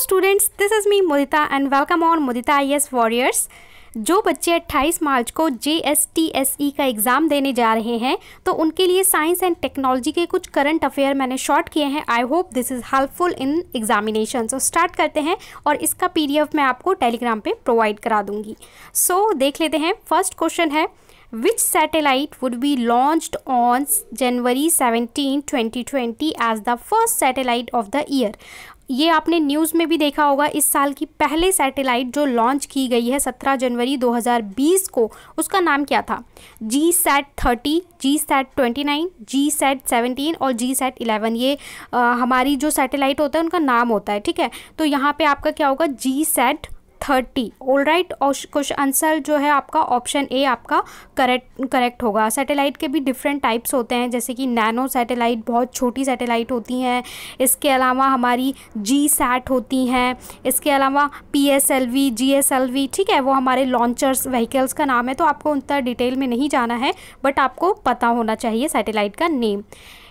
Students this is me Mudita and welcome on Mudita I S warriors जो बच्चे 28 मार्च को J S T S E का एग्ज़ाम देने जा रहे हैं तो उनके लिए साइंस एंड टेक्नोलॉजी के कुछ करंट अफेयर मैंने शॉर्ट किए हैं I hope this is helpful in examination so start करते हैं और इसका पीडीएफ मैं आपको टेलीग्राम पर प्रोवाइड करा दूँगी सो so, देख लेते हैं फर्स्ट क्वेश्चन है which satellite would be launched on January 17, 2020 as the first satellite of the year ये आपने न्यूज़ में भी देखा होगा इस साल की पहले सैटेलाइट जो लॉन्च की गई है 17 जनवरी 2020 को उसका नाम क्या था G sat thirty G sat twenty nine G sat seventeen और जी सेट इलेवन ये आ, हमारी जो सैटेलाइट होता है उनका नाम होता है ठीक है तो यहाँ पे आपका क्या होगा G sat thirty all right question answer जो है आपका ऑप्शन ए आपका करेक्ट करेक्ट होगा सैटेलाइट के भी डिफरेंट टाइप्स होते हैं जैसे कि नैनो सैटेलाइट बहुत छोटी सैटेलाइट होती हैं इसके अलावा हमारी जी सैट होती हैं इसके अलावा P S L V G S L V ठीक है वो हमारे लॉन्चर्स व्हीकल्स का नाम है तो आपको उतना डिटेल में नहीं जाना है बट आपको पता होना चाहिए सैटेलाइट का नेम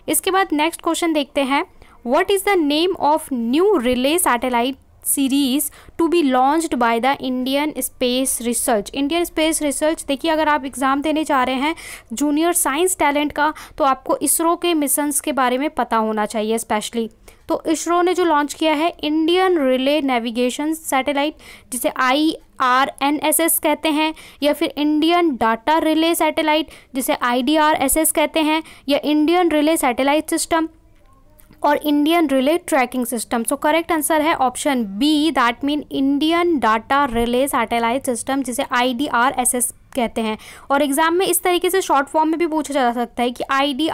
इसके बाद नेक्स्ट क्वेश्चन देखते हैं what is the name of new relay satellite series to be launched by the Indian space research Indian space research देखिए अगर आप एग्ज़ाम देने जा रहे हैं जूनियर साइंस टैलेंट का तो आपको इसरो के मिशंस के बारे में पता होना चाहिए स्पेशली तो इसरो ने जो लॉन्च किया है इंडियन रिले नेविगेशन सैटेलाइट जिसे I R N S S कहते हैं या फिर इंडियन डाटा रिले सैटेलाइट जिसे I D R S S कहते हैं या इंडियन रिले सैटेलाइट सिस्टम और Indian relay tracking system so correct answer है option B that mean Indian data relay satellite system जिसे I D R S S कहते हैं और एग्ज़ाम में इस तरीके से शॉर्ट फॉर्म में भी पूछा जा सकता है कि आई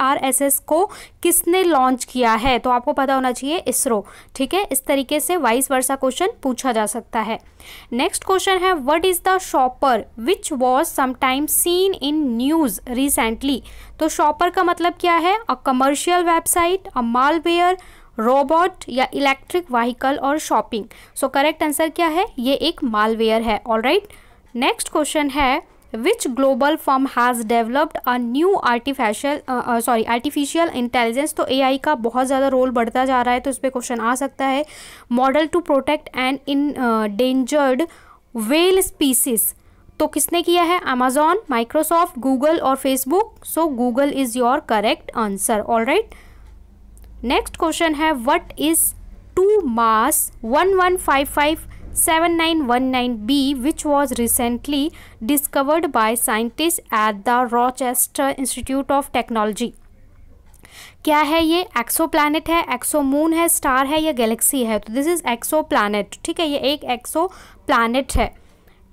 को किसने लॉन्च किया है तो आपको पता होना चाहिए इसरो ठीक है इस तरीके से वाइस वर्षा क्वेश्चन पूछा जा सकता है नेक्स्ट क्वेश्चन है what is the shopper which was sometime seen in news recently तो शॉपर का मतलब क्या है a commercial website a malware robot या इलेक्ट्रिक व्हीकल और शॉपिंग सो करेक्ट आंसर क्या है ये एक मालवेयर है ऑल राइट नेक्स्ट क्वेश्चन है which global form has developed a new artificial sorry artificial intelligence तो आई का बहुत ज़्यादा रोल बढ़ता जा रहा है तो इस पर क्वेश्चन आ सकता है model to protect endangered well species तो किसने किया है अमेजॉन माइक्रोसॉफ्ट गूगल और Facebook so Google is your correct answer all right next question है वट इज़ टू मास वन वन फाइव फाइव 7919b which was recently discovered by scientists at the Rochester Institute of Technology क्या है ये एक्सो exoplanet है एक्सो moon है star है या गैलेक्सी है तो दिस इज़ एक्सो प्लानट ठीक है ये एक एक्सो प्लानट है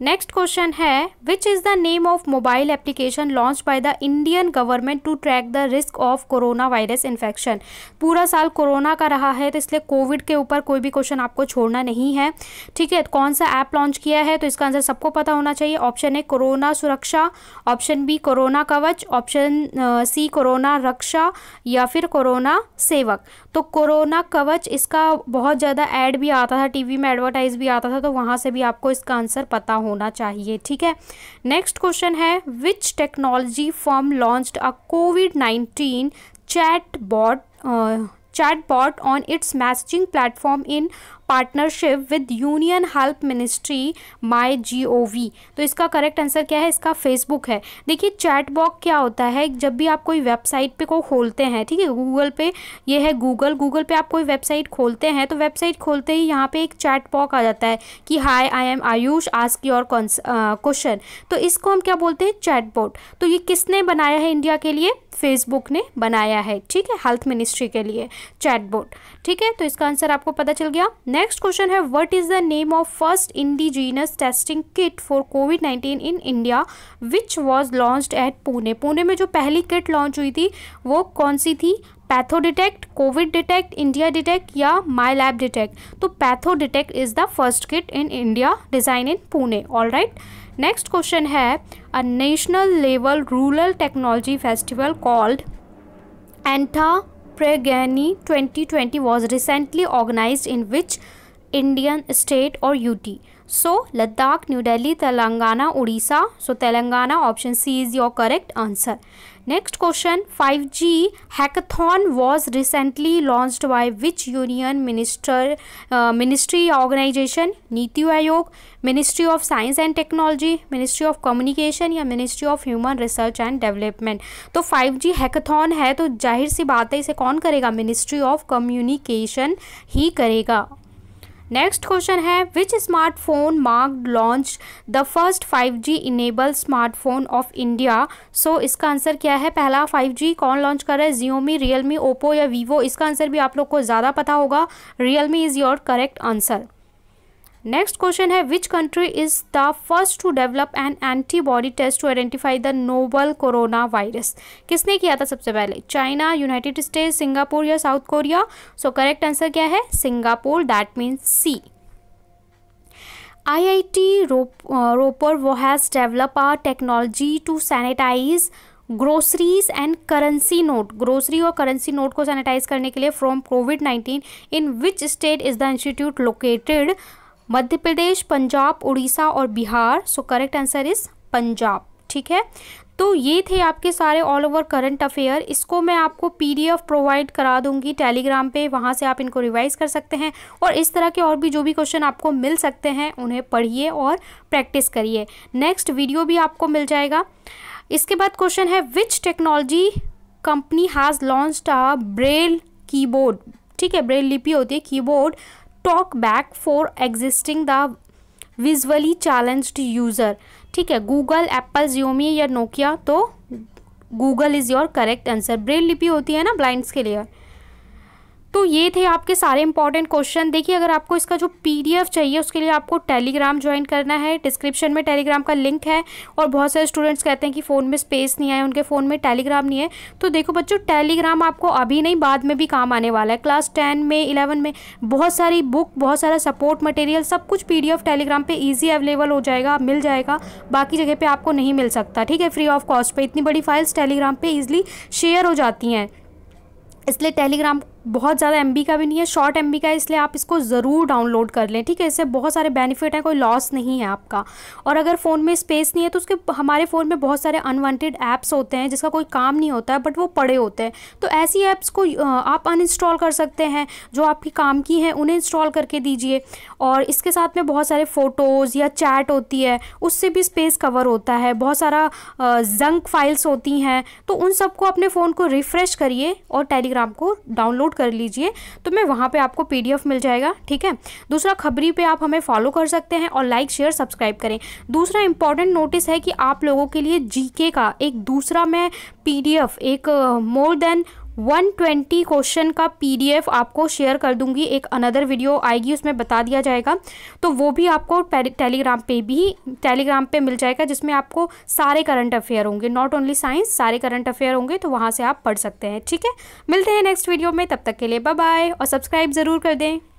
नेक्स्ट क्वेश्चन है which is the name of mobile application launch by the Indian government to track the risk of corona virus infection पूरा साल कोरोना का रहा है तो इसलिए कोविड के ऊपर कोई भी क्वेश्चन आपको छोड़ना नहीं है ठीक है कौन सा ऐप लॉन्च किया है तो इसका आंसर सबको पता होना चाहिए ऑप्शन ए कोरोना सुरक्षा ऑप्शन बी कोरोना कवच ऑप्शन सी कोरोना रक्षा या फिर कोरोना सेवक तो कोरोना कवच इसका बहुत ज़्यादा एड भी आता था टी में एडवर्टाइज भी आता था तो वहाँ से भी आपको इसका आंसर पता हो होना चाहिए ठीक है नेक्स्ट क्वेश्चन है which technology form launched a covid nineteen chat bot chat bot on its messaging platform in partnership with union help ministry my G O V तो इसका करेक्ट आंसर क्या है इसका फेसबुक है देखिए चैट बॉक क्या होता है जब भी आप कोई वेबसाइट पे को खोलते हैं ठीक है गूगल पे ये है गूगल गूगल पे आप कोई वेबसाइट खोलते हैं तो वेबसाइट खोलते ही यहाँ पे एक चैट बॉक आ जाता है कि hi I am Ayush ask your question तो इसको हम क्या बोलते हैं चैटबॉट तो ये किसने बनाया है इंडिया के लिए फेसबुक ने बनाया है ठीक है हेल्थ मिनिस्ट्री के लिए बोर्ड ठीक है तो इसका आंसर आपको पता चल गया नेक्स्ट नेक्स्ट क्वेश्चन है what is the name of first indigenous testing kit for covid nineteen in India which was launched at Pune Pune में जो पहली किट लॉन्च हुई थी वो कौन सी थी PathoDetect covid detect India detect या माई लैब डिटेक्ट तो PathoDetect is the first kit in India design in Pune all right next question है a national level rural technology festival called एंथा Pragani 2020 was recently organized in which Indian state or UT. So Ladakh New Delhi Telangana Orissa so Telangana option C is your correct answer next question 5G G hackathon was recently launch by which union minister ministry organization NITI Aayog ministry of science and technology ministry of communication या ministry of human research and development तो 5G G hackathon है तो जाहिर सी बात है इसे कौन करेगा मिनिस्ट्री ऑफ कम्युनिकेशन ही करेगा नेक्स्ट क्वेश्चन है which smartphone mark launch the first 5G enable smartphone of India so इसका आंसर क्या है पहला 5G कौन लॉन्च कर रहा है जियोमी रियलमी ओप्पो या वीवो इसका आंसर भी आप लोग को ज़्यादा पता होगा Realme is your correct answer next question है which country is the first to develop an antibody test to identify the novel corona virus किसने किया था सबसे पहले चाइना यूनाइटेड स्टेट सिंगापुर या South Korea so correct answer क्या है Singapore that means C I I T Ropar वो has develop uh technology to sanitize groceries and currency note grocery और करेंसी नोट को सैनिटाइज करने के लिए from covid nineteen in which state is the institute located Madhya Pradesh Punjab Orissa और Bihar so correct answer is Punjab ठीक है तो ये थे आपके सारे ऑल ओवर करंट अफेयर इसको मैं आपको पीडीएफ प्रोवाइड करा दूंगी टेलीग्राम पे वहाँ से आप इनको रिवाइज कर सकते हैं और इस तरह के और भी जो भी क्वेश्चन आपको मिल सकते हैं उन्हें पढ़िए और प्रैक्टिस करिए नेक्स्ट वीडियो भी आपको मिल जाएगा इसके बाद क्वेश्चन है which technology company has launch a braille keyboard ठीक है ब्रेल लिपि होती है keyboard talk back for existing the visually challenged user ठीक है गूगल एप्पल जियोमी या नोकिया तो Google is your correct answer braille लिपि होती है ना ब्लाइंड्स के लिए ये थे आपके सारे इंपॉर्टेंट क्वेश्चन देखिए अगर आपको इसका जो पीडीएफ चाहिए उसके लिए आपको टेलीग्राम ज्वाइन करना है डिस्क्रिप्शन में टेलीग्राम का लिंक है और बहुत सारे स्टूडेंट्स कहते हैं कि फ़ोन में स्पेस नहीं आए उनके फ़ोन में टेलीग्राम नहीं है तो देखो बच्चों टेलीग्राम आपको अभी नहीं बाद में भी काम आने वाला है क्लास टेन में इलेवन में बहुत सारी बुक बहुत सारा सपोर्ट मटेरियल सब कुछ पी टेलीग्राम पर ईजी अवेलेबल हो जाएगा मिल जाएगा बाकी जगह पर आपको नहीं मिल सकता ठीक है फ्री ऑफ कॉस्ट पर इतनी बड़ी फाइल्स टेलीग्राम पर ईजिली शेयर हो जाती हैं इसलिए टेलीग्राम बहुत ज़्यादा एम का भी नहीं है शॉर्ट एम का है इसलिए आप इसको ज़रूर डाउनलोड कर लें ठीक है इससे बहुत सारे बेनिफिट हैं कोई लॉस नहीं है आपका और अगर फ़ोन में स्पेस नहीं है तो उसके हमारे फ़ोन में बहुत सारे अनवांटेड ऐप्स होते हैं जिसका कोई काम नहीं होता है बट वो पड़े होते हैं तो ऐसी ऐप्स को आप अनइंस्टॉल कर सकते हैं जो आपकी काम की हैं उन्हें इंस्टॉल करके दीजिए और इसके साथ में बहुत सारे फ़ोटोज़ या चैट होती है उससे भी स्पेस कवर होता है बहुत सारा जंक फाइल्स होती हैं तो उन सबको अपने फ़ोन को रिफ़्रेश करिए और टेलीग्राम को डाउनलोड डाउनलोड कर लीजिए तो मैं वहाँ पर आपको पीडीएफ मिल जाएगा ठीक है दूसरा खबरी पर आप हमें फॉलो कर सकते हैं और लाइक शेयर सब्सक्राइब करें दूसरा इंपॉर्टेंट नोटिस है कि आप लोगों के लिए जीके का एक दूसरा मैं पीडीएफ एक मोर देन 120 क्वेश्चन का पीडीएफ आपको शेयर कर दूंगी एक अनदर वीडियो आएगी उसमें बता दिया जाएगा तो वो भी आपको टेलीग्राम पे भी टेलीग्राम पे मिल जाएगा जिसमें आपको सारे करंट अफेयर होंगे नॉट ओनली साइंस सारे करंट अफेयर होंगे तो वहाँ से आप पढ़ सकते हैं ठीक है मिलते हैं नेक्स्ट वीडियो में तब तक के लिए बाय और सब्सक्राइब ज़रूर कर दें